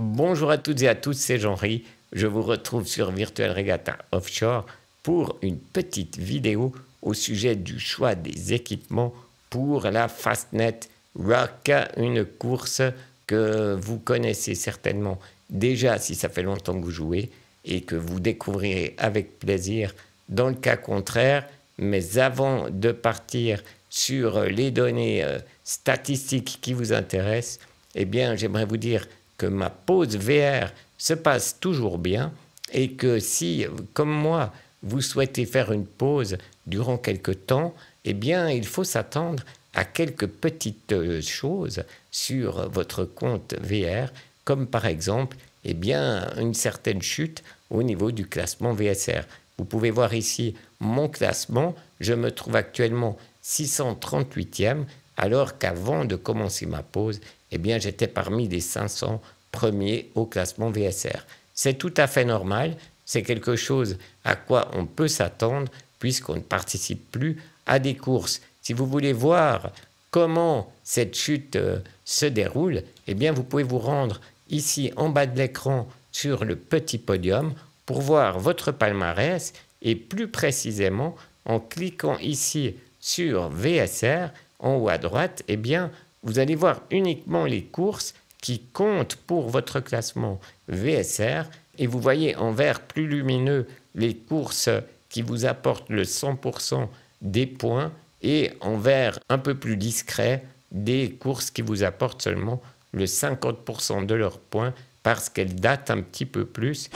Bonjour à toutes et à tous, c'est Jean-Ri. Je vous retrouve sur Virtuel Regatta Offshore pour une petite vidéo au sujet du choix des équipements pour la Fastnet Rock, une course que vous connaissez certainement déjà si ça fait longtemps que vous jouez et que vous découvrirez avec plaisir dans le cas contraire. Mais avant de partir sur les données euh, statistiques qui vous intéressent, eh bien, j'aimerais vous dire que ma pause VR se passe toujours bien et que si, comme moi, vous souhaitez faire une pause durant quelque temps, eh bien, il faut s'attendre à quelques petites euh, choses sur votre compte VR, comme par exemple, eh bien, une certaine chute au niveau du classement VSR. Vous pouvez voir ici mon classement. Je me trouve actuellement 638e, alors qu'avant de commencer ma pause, eh bien, j'étais parmi les 500 premiers au classement VSR. C'est tout à fait normal, c'est quelque chose à quoi on peut s'attendre puisqu'on ne participe plus à des courses. Si vous voulez voir comment cette chute euh, se déroule, eh bien, vous pouvez vous rendre ici en bas de l'écran sur le petit podium pour voir votre palmarès et plus précisément en cliquant ici sur VSR en haut à droite, eh bien, vous allez voir uniquement les courses qui comptent pour votre classement VSR et vous voyez en vert plus lumineux les courses qui vous apportent le 100% des points et en vert un peu plus discret des courses qui vous apportent seulement le 50% de leurs points parce qu'elles datent un petit peu plus.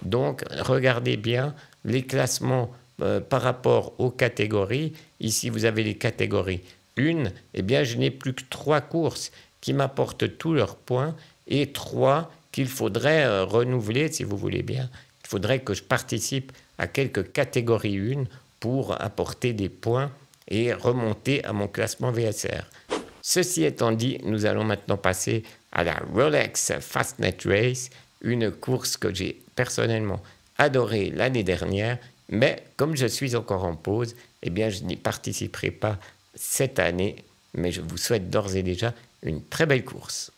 Donc regardez bien les classements euh, par rapport aux catégories, ici vous avez les catégories 1, eh bien je n'ai plus que 3 courses qui m'apportent tous leurs points et 3 qu'il faudrait euh, renouveler, si vous voulez bien. Il faudrait que je participe à quelques catégories 1 pour apporter des points et remonter à mon classement VSR. Ceci étant dit, nous allons maintenant passer à la Rolex Fastnet Race, une course que j'ai personnellement adorée l'année dernière mais comme je suis encore en pause, eh bien, je n'y participerai pas cette année, mais je vous souhaite d'ores et déjà une très belle course.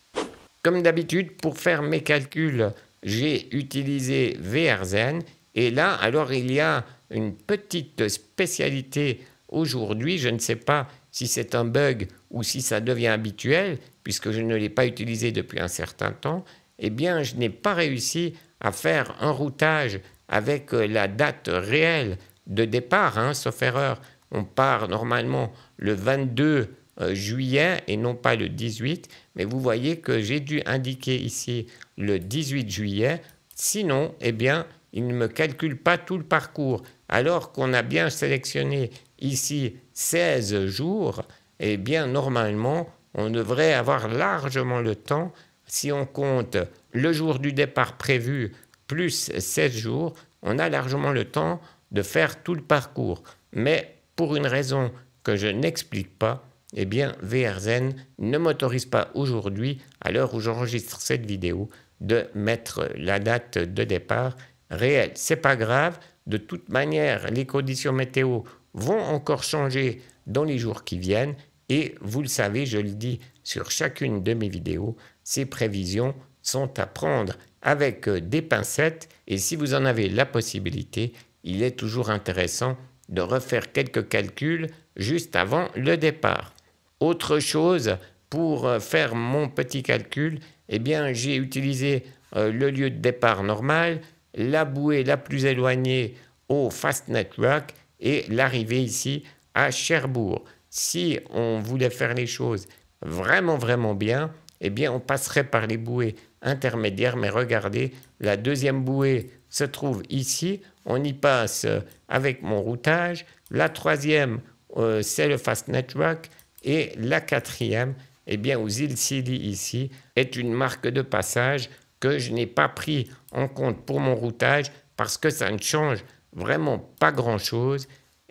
Comme d'habitude, pour faire mes calculs, j'ai utilisé VRZen. Et là, alors, il y a une petite spécialité aujourd'hui. Je ne sais pas si c'est un bug ou si ça devient habituel, puisque je ne l'ai pas utilisé depuis un certain temps. Eh bien, je n'ai pas réussi à faire un routage avec euh, la date réelle de départ, hein, sauf erreur. On part normalement le 22 euh, juillet et non pas le 18, mais vous voyez que j'ai dû indiquer ici le 18 juillet, sinon, eh bien, il ne me calcule pas tout le parcours. Alors qu'on a bien sélectionné ici 16 jours, eh bien, normalement, on devrait avoir largement le temps, si on compte le jour du départ prévu plus 16 jours, on a largement le temps de faire tout le parcours. Mais pour une raison que je n'explique pas, eh bien VRZen ne m'autorise pas aujourd'hui, à l'heure où j'enregistre cette vidéo, de mettre la date de départ réelle. C'est pas grave, de toute manière, les conditions météo vont encore changer dans les jours qui viennent et vous le savez, je le dis sur chacune de mes vidéos, ces prévisions sont à prendre avec euh, des pincettes et si vous en avez la possibilité, il est toujours intéressant de refaire quelques calculs juste avant le départ. Autre chose, pour euh, faire mon petit calcul, eh bien, j'ai utilisé euh, le lieu de départ normal, la bouée la plus éloignée au Fast Network et l'arrivée ici à Cherbourg. Si on voulait faire les choses vraiment, vraiment bien, eh bien, on passerait par les bouées intermédiaire, mais regardez, la deuxième bouée se trouve ici, on y passe euh, avec mon routage, la troisième, euh, c'est le fast network, et la quatrième, eh bien, aux îles Silly ici, est une marque de passage que je n'ai pas pris en compte pour mon routage parce que ça ne change vraiment pas grand-chose.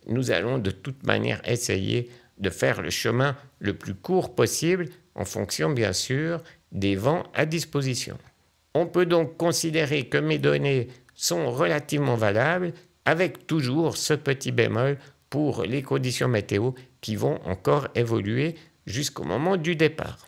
Nous allons de toute manière essayer de faire le chemin le plus court possible en fonction, bien sûr, des vents à disposition. On peut donc considérer que mes données sont relativement valables, avec toujours ce petit bémol pour les conditions météo qui vont encore évoluer jusqu'au moment du départ.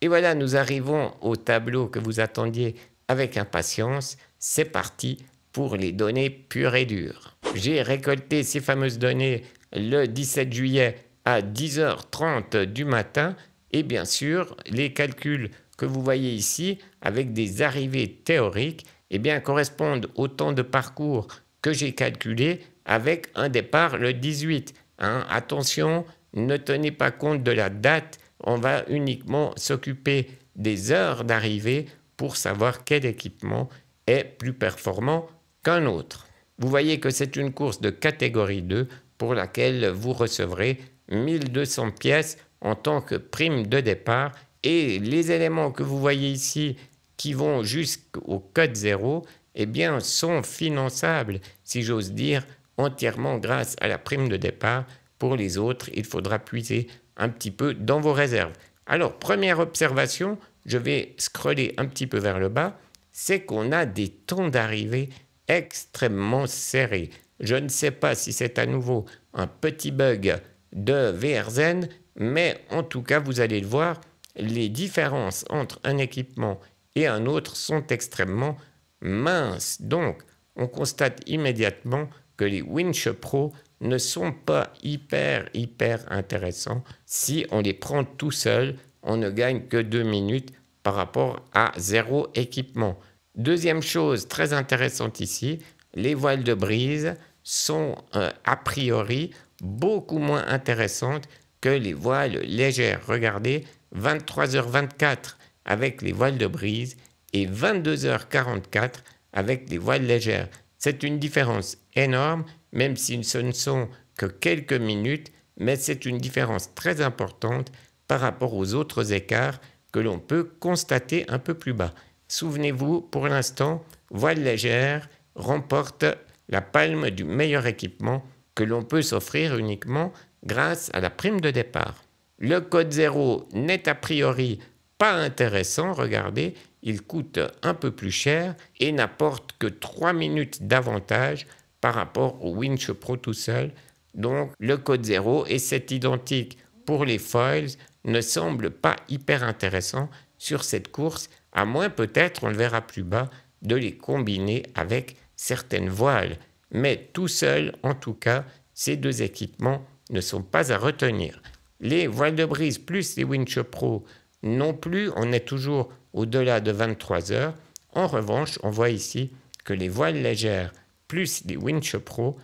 Et voilà, nous arrivons au tableau que vous attendiez avec impatience. C'est parti pour les données pures et dures. J'ai récolté ces fameuses données le 17 juillet à 10h30 du matin et bien sûr, les calculs vous voyez ici, avec des arrivées théoriques, et eh bien, correspondent au temps de parcours que j'ai calculé avec un départ le 18. Hein. Attention, ne tenez pas compte de la date, on va uniquement s'occuper des heures d'arrivée pour savoir quel équipement est plus performant qu'un autre. Vous voyez que c'est une course de catégorie 2 pour laquelle vous recevrez 1200 pièces en tant que prime de départ et les éléments que vous voyez ici qui vont jusqu'au code 0, eh bien, sont finançables, si j'ose dire, entièrement grâce à la prime de départ. Pour les autres, il faudra puiser un petit peu dans vos réserves. Alors, première observation, je vais scroller un petit peu vers le bas, c'est qu'on a des temps d'arrivée extrêmement serrés. Je ne sais pas si c'est à nouveau un petit bug de VRZen, mais en tout cas, vous allez le voir, les différences entre un équipement et un autre sont extrêmement minces. Donc, on constate immédiatement que les Winch Pro ne sont pas hyper, hyper intéressants. Si on les prend tout seul, on ne gagne que 2 minutes par rapport à zéro équipement. Deuxième chose très intéressante ici, les voiles de brise sont euh, a priori beaucoup moins intéressantes que les voiles légères. Regardez, 23h24 avec les voiles de brise et 22h44 avec les voiles légères. C'est une différence énorme, même si ce ne sont que quelques minutes, mais c'est une différence très importante par rapport aux autres écarts que l'on peut constater un peu plus bas. Souvenez-vous, pour l'instant, voiles légère remporte la palme du meilleur équipement que l'on peut s'offrir uniquement grâce à la prime de départ. Le code 0 n'est a priori pas intéressant, regardez, il coûte un peu plus cher et n'apporte que 3 minutes d'avantage par rapport au Winch Pro tout seul. Donc le code 0 et cet identique pour les foils ne semble pas hyper intéressant sur cette course, à moins peut-être, on le verra plus bas, de les combiner avec certaines voiles. Mais tout seul, en tout cas, ces deux équipements ne sont pas à retenir. Les voiles de brise plus les Winch Pro non plus, on est toujours au-delà de 23 heures. En revanche, on voit ici que les voiles légères plus les Winch Pro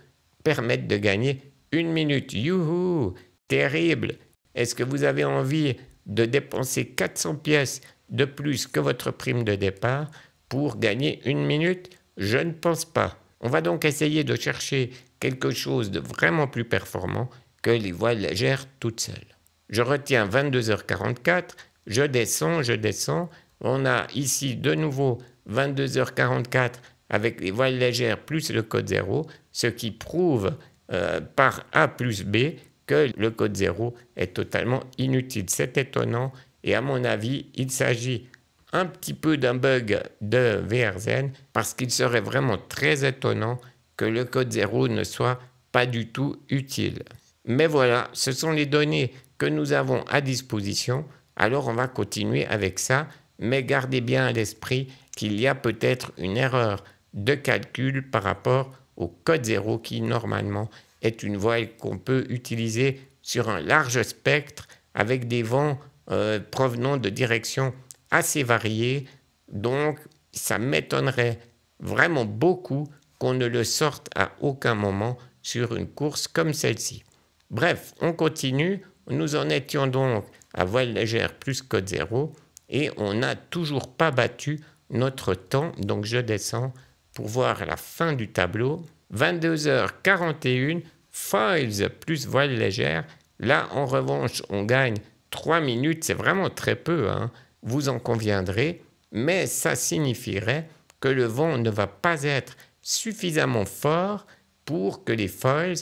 permettent de gagner une minute. Youhou Terrible Est-ce que vous avez envie de dépenser 400 pièces de plus que votre prime de départ pour gagner une minute Je ne pense pas. On va donc essayer de chercher quelque chose de vraiment plus performant que les voiles légères toutes seules je retiens 22h44, je descends, je descends. On a ici de nouveau 22h44 avec les voiles légères plus le code 0, ce qui prouve euh, par A plus B que le code 0 est totalement inutile. C'est étonnant et à mon avis, il s'agit un petit peu d'un bug de VRZN parce qu'il serait vraiment très étonnant que le code 0 ne soit pas du tout utile. Mais voilà, ce sont les données que nous avons à disposition, alors on va continuer avec ça, mais gardez bien à l'esprit qu'il y a peut-être une erreur de calcul par rapport au code 0 qui normalement est une voile qu'on peut utiliser sur un large spectre avec des vents euh, provenant de directions assez variées. Donc ça m'étonnerait vraiment beaucoup qu'on ne le sorte à aucun moment sur une course comme celle-ci. Bref, on continue, nous en étions donc à voile légère plus code zéro et on n'a toujours pas battu notre temps. Donc je descends pour voir la fin du tableau. 22h41, foils plus voile légère. Là, en revanche, on gagne 3 minutes. C'est vraiment très peu, hein. vous en conviendrez. Mais ça signifierait que le vent ne va pas être suffisamment fort pour que les foils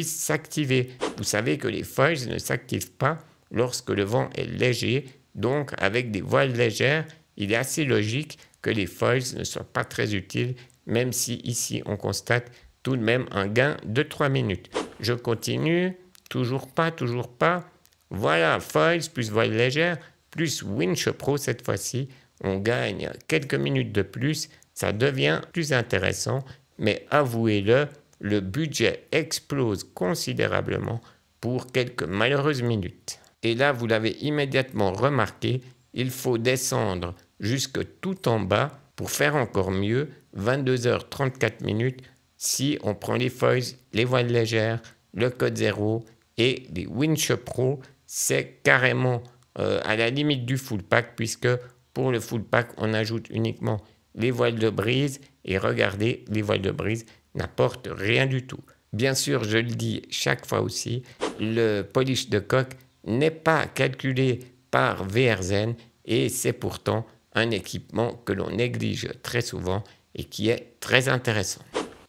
s'activer. Vous savez que les foils ne s'activent pas lorsque le vent est léger, donc avec des voiles légères, il est assez logique que les foils ne soient pas très utiles, même si ici on constate tout de même un gain de 3 minutes. Je continue, toujours pas, toujours pas. Voilà, foils plus voile légère, plus winch pro cette fois-ci. On gagne quelques minutes de plus, ça devient plus intéressant, mais avouez-le, le budget explose considérablement pour quelques malheureuses minutes. Et là, vous l'avez immédiatement remarqué, il faut descendre jusque tout en bas pour faire encore mieux, 22h34 minutes, si on prend les foils, les voiles légères, le code zéro et les winch pro, c'est carrément euh, à la limite du full pack puisque pour le full pack, on ajoute uniquement les voiles de brise et regardez les voiles de brise, n'apporte rien du tout. Bien sûr, je le dis chaque fois aussi, le polish de coque n'est pas calculé par VRZN et c'est pourtant un équipement que l'on néglige très souvent et qui est très intéressant.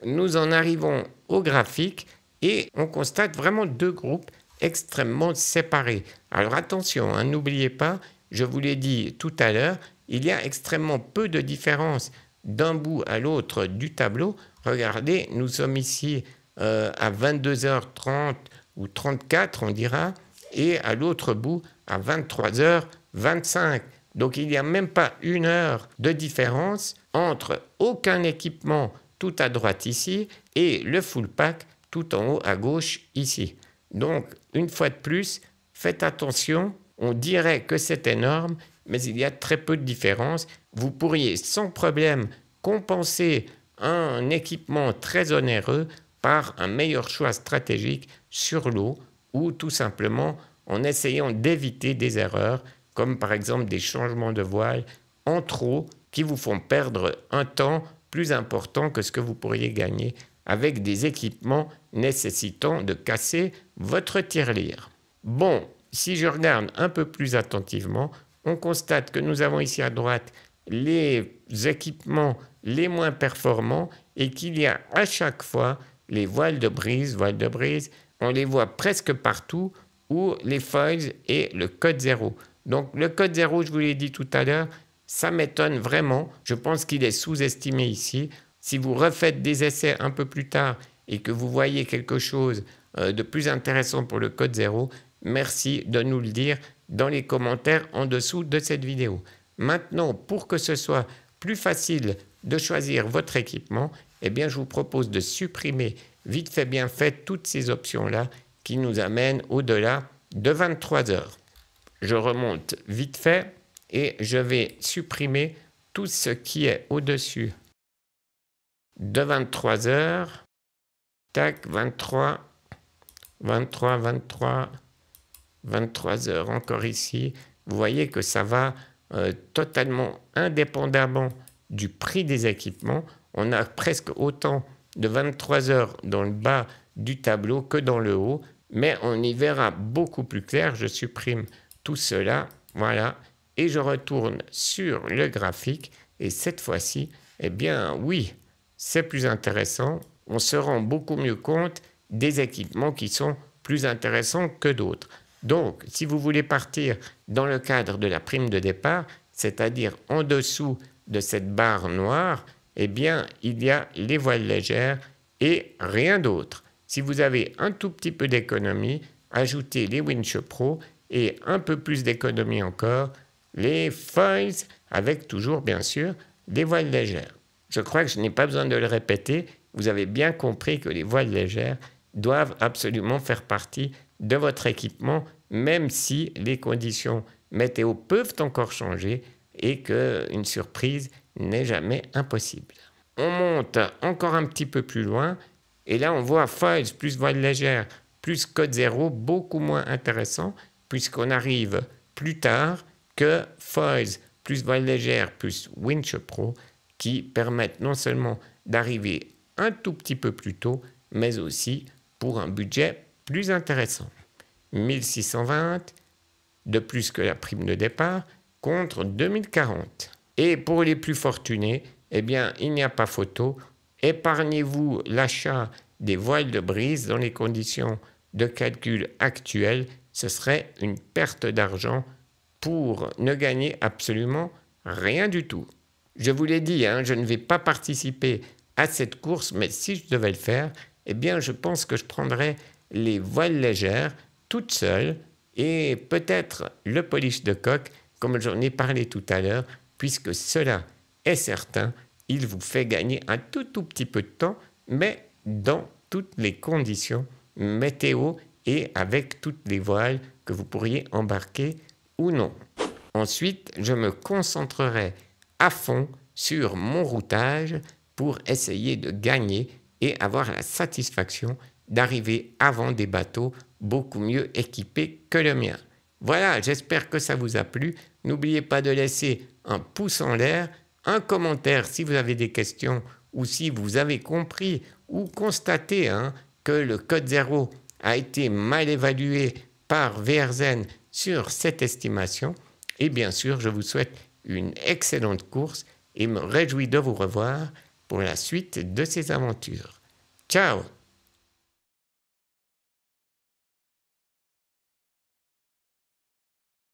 Nous en arrivons au graphique et on constate vraiment deux groupes extrêmement séparés. Alors attention, hein, n'oubliez pas, je vous l'ai dit tout à l'heure, il y a extrêmement peu de différences d'un bout à l'autre du tableau. Regardez, nous sommes ici euh, à 22h30 ou 34, on dira, et à l'autre bout à 23h25. Donc il n'y a même pas une heure de différence entre aucun équipement tout à droite ici et le full pack tout en haut à gauche ici. Donc une fois de plus, faites attention on dirait que c'est énorme, mais il y a très peu de différence. Vous pourriez sans problème compenser un équipement très onéreux par un meilleur choix stratégique sur l'eau ou tout simplement en essayant d'éviter des erreurs comme par exemple des changements de voile en trop qui vous font perdre un temps plus important que ce que vous pourriez gagner avec des équipements nécessitant de casser votre tirelire. Bon, si je regarde un peu plus attentivement, on constate que nous avons ici à droite les équipements les moins performants et qu'il y a à chaque fois les voiles de brise, voiles de brise, on les voit presque partout, où les foils et le code zéro. Donc le code zéro, je vous l'ai dit tout à l'heure, ça m'étonne vraiment. Je pense qu'il est sous-estimé ici. Si vous refaites des essais un peu plus tard et que vous voyez quelque chose euh, de plus intéressant pour le code zéro, Merci de nous le dire dans les commentaires en dessous de cette vidéo. Maintenant, pour que ce soit plus facile de choisir votre équipement, eh bien, je vous propose de supprimer vite fait bien fait toutes ces options-là qui nous amènent au-delà de 23 heures. Je remonte vite fait et je vais supprimer tout ce qui est au-dessus de 23 heures. Tac, 23, 23, 23, 23 heures encore ici, vous voyez que ça va euh, totalement indépendamment du prix des équipements. On a presque autant de 23 heures dans le bas du tableau que dans le haut, mais on y verra beaucoup plus clair. Je supprime tout cela, voilà, et je retourne sur le graphique. Et cette fois-ci, eh bien oui, c'est plus intéressant. On se rend beaucoup mieux compte des équipements qui sont plus intéressants que d'autres. Donc, si vous voulez partir dans le cadre de la prime de départ, c'est-à-dire en dessous de cette barre noire, eh bien, il y a les voiles légères et rien d'autre. Si vous avez un tout petit peu d'économie, ajoutez les winch Pro et un peu plus d'économie encore, les foils, avec toujours, bien sûr, des voiles légères. Je crois que je n'ai pas besoin de le répéter, vous avez bien compris que les voiles légères doivent absolument faire partie de votre équipement, même si les conditions météo peuvent encore changer et qu'une surprise n'est jamais impossible. On monte encore un petit peu plus loin et là on voit Foils plus voile légère plus code zéro beaucoup moins intéressant puisqu'on arrive plus tard que Foils plus voile légère plus Winch Pro qui permettent non seulement d'arriver un tout petit peu plus tôt mais aussi pour un budget plus intéressant. 1620 de plus que la prime de départ contre 2040. Et pour les plus fortunés, eh bien, il n'y a pas photo. Épargnez-vous l'achat des voiles de brise dans les conditions de calcul actuelles. Ce serait une perte d'argent pour ne gagner absolument rien du tout. Je vous l'ai dit, hein, je ne vais pas participer à cette course, mais si je devais le faire, eh bien, je pense que je prendrais les voiles légères, toutes seules, et peut-être le polish de coque, comme j'en ai parlé tout à l'heure, puisque cela est certain, il vous fait gagner un tout tout petit peu de temps, mais dans toutes les conditions météo et avec toutes les voiles que vous pourriez embarquer ou non. Ensuite, je me concentrerai à fond sur mon routage pour essayer de gagner et avoir la satisfaction d'arriver avant des bateaux beaucoup mieux équipés que le mien. Voilà, j'espère que ça vous a plu. N'oubliez pas de laisser un pouce en l'air, un commentaire si vous avez des questions ou si vous avez compris ou constaté hein, que le code zéro a été mal évalué par VRZN sur cette estimation. Et bien sûr, je vous souhaite une excellente course et me réjouis de vous revoir pour la suite de ces aventures. Ciao